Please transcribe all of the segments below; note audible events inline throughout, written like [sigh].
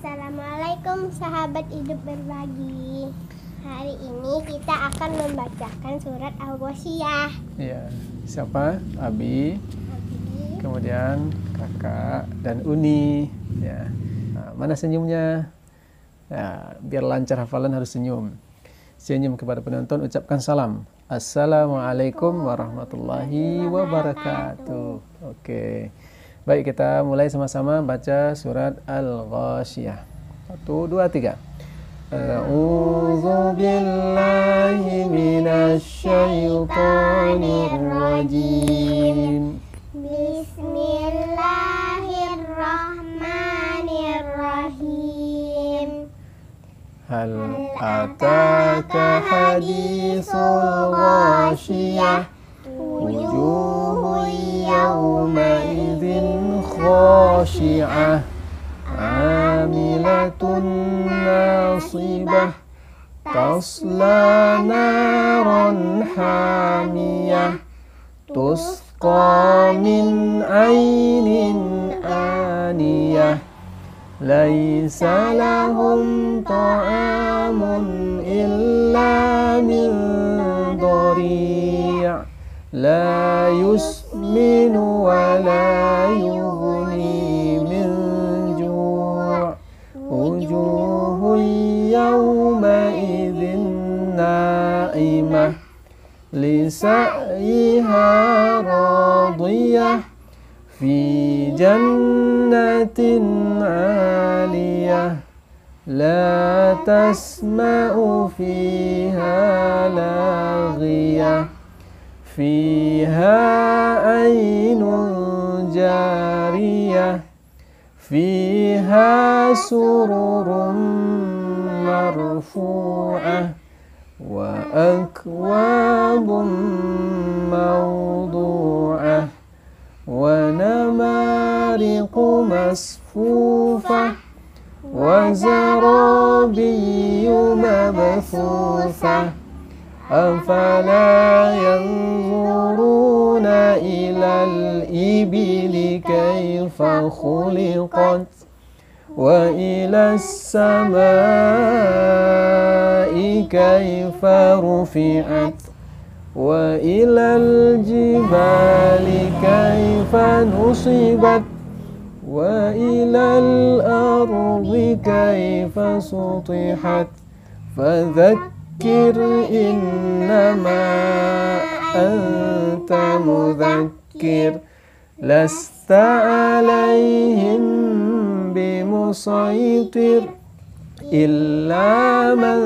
Assalamualaikum sahabat hidup berbagi. Hari ini kita akan membacakan surat Al-Ghasyiyah. Iya. Siapa? Abi. Abi. Kemudian Kakak dan Uni. Ya. Nah, mana senyumnya? Ya, biar lancar hafalan harus senyum. Senyum kepada penonton ucapkan salam. Assalamualaikum warahmatullahi wabarakatuh. Oke. Okay. Baik, kita mulai sama-sama baca surat Al-Ghashiyah. Satu, dua, tiga. A'udzu billahi Bismillahirrahmanirrahim. Hal ataka hadisul ghasyiyah? Wujuh يومئذ خاشعة عاملة ناصبة تصلى نارا حامية تسقى من عين آنية ليس لهم طعام إلا من ضريع لا يسقى يؤمن ولا يغني من جوع وجوه يومئذ نائمة لسعيها راضية في جنة عالية لا تسمع فيها لاغيه فيها عين جارية فيها سرر مرفوعة وأكواب موضوعة ونمارق مصفوفة وزرابي مبثوثة أفلا ينظرون إلى الإبل كيف خلقت وإلى السماء كيف رفعت وإلى الجبال كيف نصبت وإلى الأرض كيف سطحت فذكر فذكر إنما أنت مذكر لست عليهم بمسيطر إلا من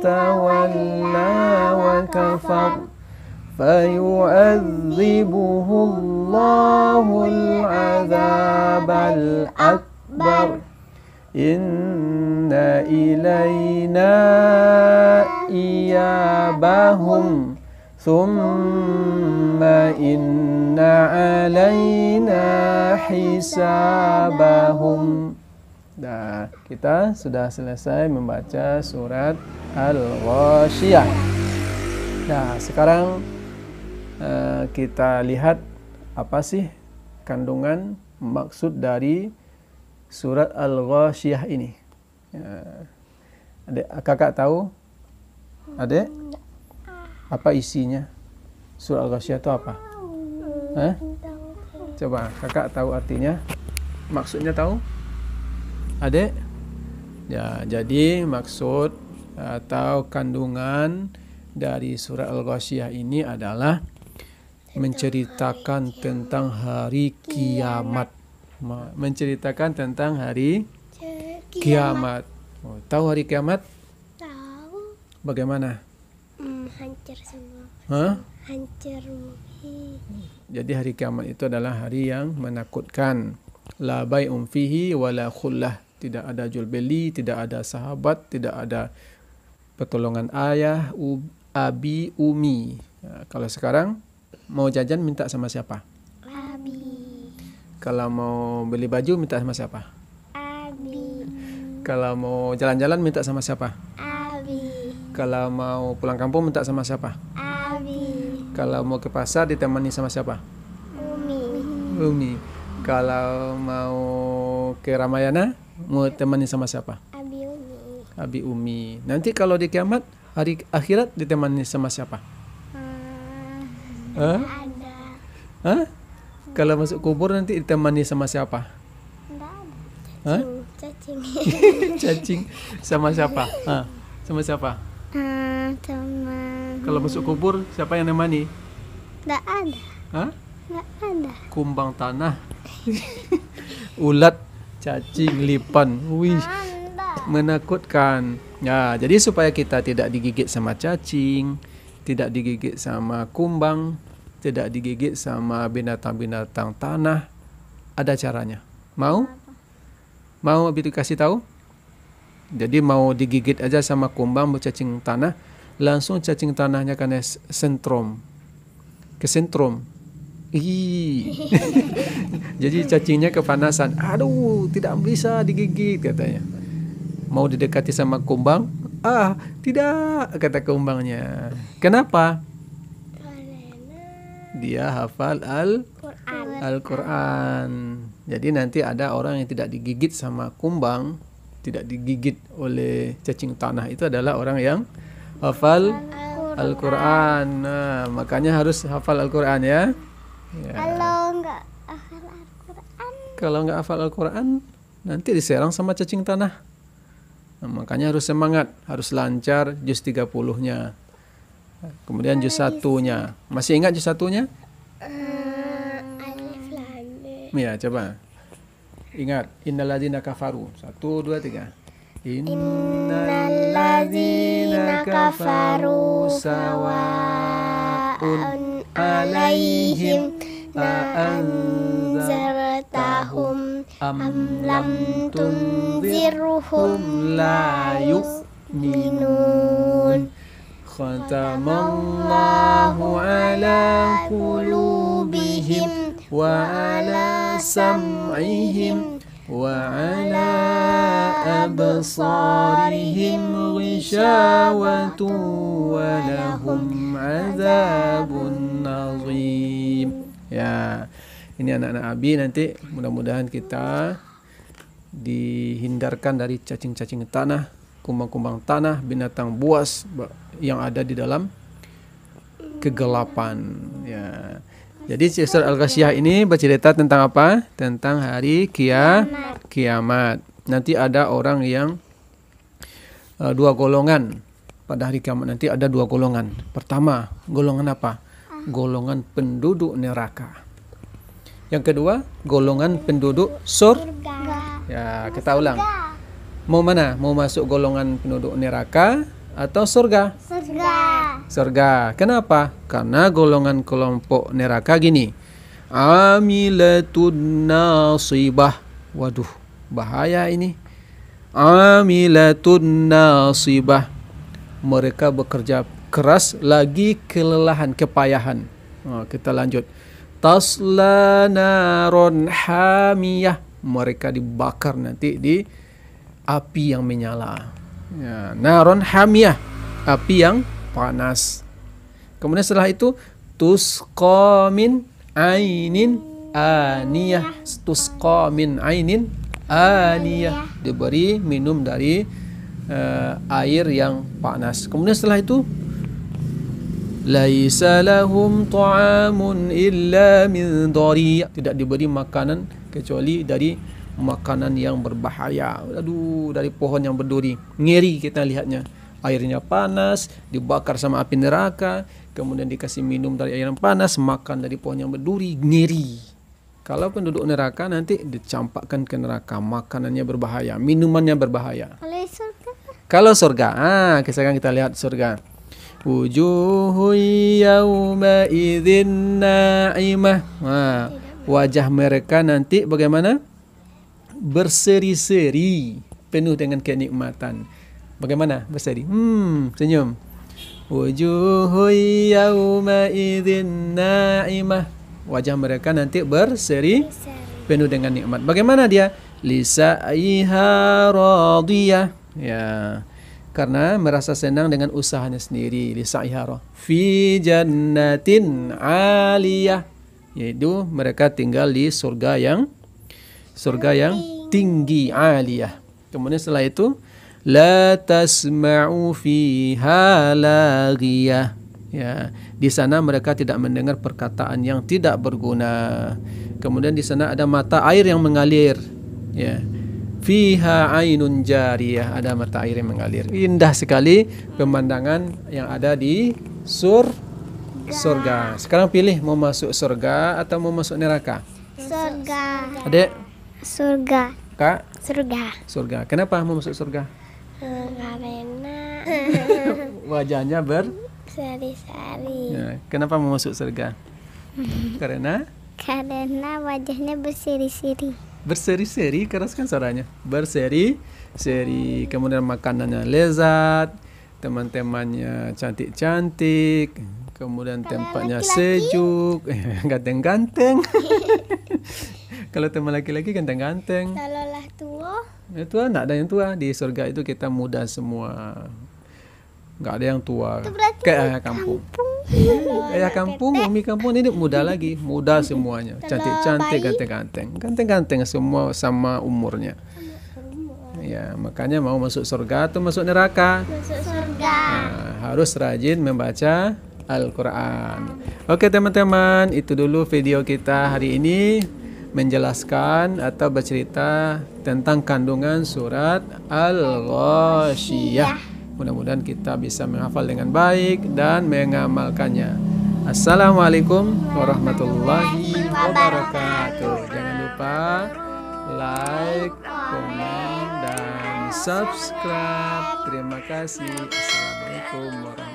تولى وكفر فيعذبه الله العذاب الأكبر إن إلينا إيابهم ثم إن علينا حسابهم Nah, kita sudah selesai membaca surat Al-Ghashiyah. Nah, sekarang uh, kita lihat apa sih kandungan maksud dari surat Al-Ghashiyah ini. Ya. Ada, kakak tahu ada? Apa isinya? Surah Al-Ghasyiyah itu apa? Hah? Coba kakak tahu artinya. Maksudnya tahu? Ada? Ya, jadi maksud atau kandungan dari surah Al-Ghasyiyah ini adalah menceritakan tentang hari kiamat. Menceritakan tentang hari kiamat. Oh, tahu hari kiamat? bagaimana? Hmm, hancur semua. Hah? Hancur Jadi hari kiamat itu adalah hari yang menakutkan. La bai'un fihi wala khullah. Tidak ada jual beli, tidak ada sahabat, tidak ada pertolongan ayah, u, abi, umi. Ya, kalau sekarang mau jajan minta sama siapa? Abi. Kalau mau beli baju minta sama siapa? Abi. Kalau mau jalan-jalan minta sama siapa? Abi. Kalau mau pulang kampung minta sama siapa? Abi. Kalau mau ke pasar ditemani sama siapa? Umi. Umi. Kalau mau ke Ramayana mau temani sama siapa? Abi Umi. Abi Umi. Nanti kalau di kiamat hari akhirat ditemani sama siapa? Hmm, Hah? Ada. Hah? Kalau masuk kubur nanti ditemani sama siapa? ada. Hah? Cacing. [laughs] Cacing. sama siapa? Hah? Sama siapa? teman. Kalau masuk kubur siapa yang nemani? Tidak ada. Hah? Tidak ada. Kumbang tanah. [laughs] Ulat, cacing, lipan. Wih. Menakutkan. Ya, jadi supaya kita tidak digigit sama cacing, tidak digigit sama kumbang, tidak digigit sama binatang-binatang tanah, ada caranya. Mau? Mau Abi kasih tahu? Jadi mau digigit aja sama kumbang cacing tanah, langsung cacing tanahnya kena sentrum. Ke sentrum. [laughs] Jadi cacingnya kepanasan. Aduh, tidak bisa digigit katanya. Mau didekati sama kumbang? Ah, tidak kata kumbangnya. Kenapa? Dia hafal al Al-Qur'an. Jadi nanti ada orang yang tidak digigit sama kumbang, tidak digigit oleh cacing tanah itu adalah orang yang hafal Al-Qur'an. nah, makanya harus hafal Al-Qur'an ya. ya. Kalau enggak hafal Al-Qur'an. Kalau nggak hafal Al-Qur'an nanti diserang sama cacing tanah. Nah, makanya harus semangat, harus lancar juz 30-nya. Kemudian juz satunya. Masih ingat juz satunya? Uh, alif lam. Ya, coba. Ingat, innaladzina kafaru. Satu, dua, tiga. Innaladzina kafaru sawa'un alaihim na'anzartahum am lam tunzirhum la yu'minun. Khatamallahu ala kulubihim wa ala absarihim ghishawatu wa lahum azabun عظيم ya ini anak-anak Abi nanti mudah-mudahan kita dihindarkan dari cacing-cacing tanah kumbang-kumbang tanah binatang buas yang ada di dalam kegelapan ya jadi Yusuf Al-Ghasyiyah ini bercerita tentang apa? Tentang hari kia kiamat. Nanti ada orang yang uh, dua golongan pada hari kiamat nanti ada dua golongan. Pertama, golongan apa? Ah. Golongan penduduk neraka. Yang kedua, golongan penduduk sur. Ya, kita ulang. Mau mana? Mau masuk golongan penduduk neraka atau surga? Surga. Surga. Kenapa? Karena golongan kelompok neraka gini. Amilatun nasibah. Waduh, bahaya ini. Amilatun nasibah. Mereka bekerja keras lagi kelelahan, kepayahan. Oh, kita lanjut. Tasla naron hamiyah. Mereka dibakar nanti di api yang menyala. Ya, naron hamiyah, api yang panas. Kemudian setelah itu tuskomin ainin aniyah, tuskomin ainin aniyah. Diberi minum dari uh, air yang panas. Kemudian setelah itu laisa lahum ta'amun illa min dhari' tidak diberi makanan kecuali dari makanan yang berbahaya. Aduh, dari pohon yang berduri. Ngeri kita lihatnya. Airnya panas, dibakar sama api neraka, kemudian dikasih minum dari air yang panas, makan dari pohon yang berduri. Ngeri. Kalau penduduk neraka nanti dicampakkan ke neraka, makanannya berbahaya, minumannya berbahaya. Kalau surga? ah, sekarang kita lihat surga. Wujuhu ah, wajah mereka nanti bagaimana? berseri-seri penuh dengan kenikmatan. Bagaimana berseri? Hmm, senyum. Wujuhu yauma idzin naimah. Wajah mereka nanti berseri penuh dengan nikmat. Bagaimana dia? Lisaiha radiyah. Ya. Karena merasa senang dengan usahanya sendiri. Lisaiha Fi jannatin aliyah. Yaitu mereka tinggal di surga yang surga yang tinggi aliyah kemudian setelah itu la tasma'u fiha laghiyah ya di sana mereka tidak mendengar perkataan yang tidak berguna kemudian di sana ada mata air yang mengalir ya fiha ainun jariyah ada mata air yang mengalir indah sekali pemandangan yang ada di sur surga sekarang pilih mau masuk surga atau mau masuk neraka surga adek Surga. Kak? Surga. Surga. Kenapa mau masuk surga? Hmm, karena [laughs] wajahnya ber sari-sari. Ya, kenapa mau masuk surga? [laughs] karena? Karena wajahnya berseri-seri. Berseri-seri, keras kan suaranya. Berseri-seri. Kemudian makanannya lezat, teman-temannya cantik-cantik, kemudian Kalau tempatnya laki -laki. sejuk, [laughs] ganteng-ganteng. Kalau teman laki-laki ganteng-ganteng. Kalau lah tua. Ya tua tidak ada yang tua. Di surga itu kita muda semua. Enggak ada yang tua. Itu berarti kayak ayah kampung. kampung. Eh, ayah kampung, mami kampung ini muda lagi, muda semuanya. Cantik-cantik, ganteng-ganteng. Ganteng-ganteng semua sama umurnya. Ya, makanya mau masuk surga atau masuk neraka? Masuk surga. Nah, harus rajin membaca Al-Quran. Oke teman-teman, itu dulu video kita hari ini menjelaskan atau bercerita tentang kandungan surat al ghashiyah Mudah-mudahan kita bisa menghafal dengan baik dan mengamalkannya. Assalamualaikum warahmatullahi wabarakatuh. Jangan lupa like, komen, dan subscribe. Terima kasih. Assalamualaikum warahmatullahi wabarakatuh.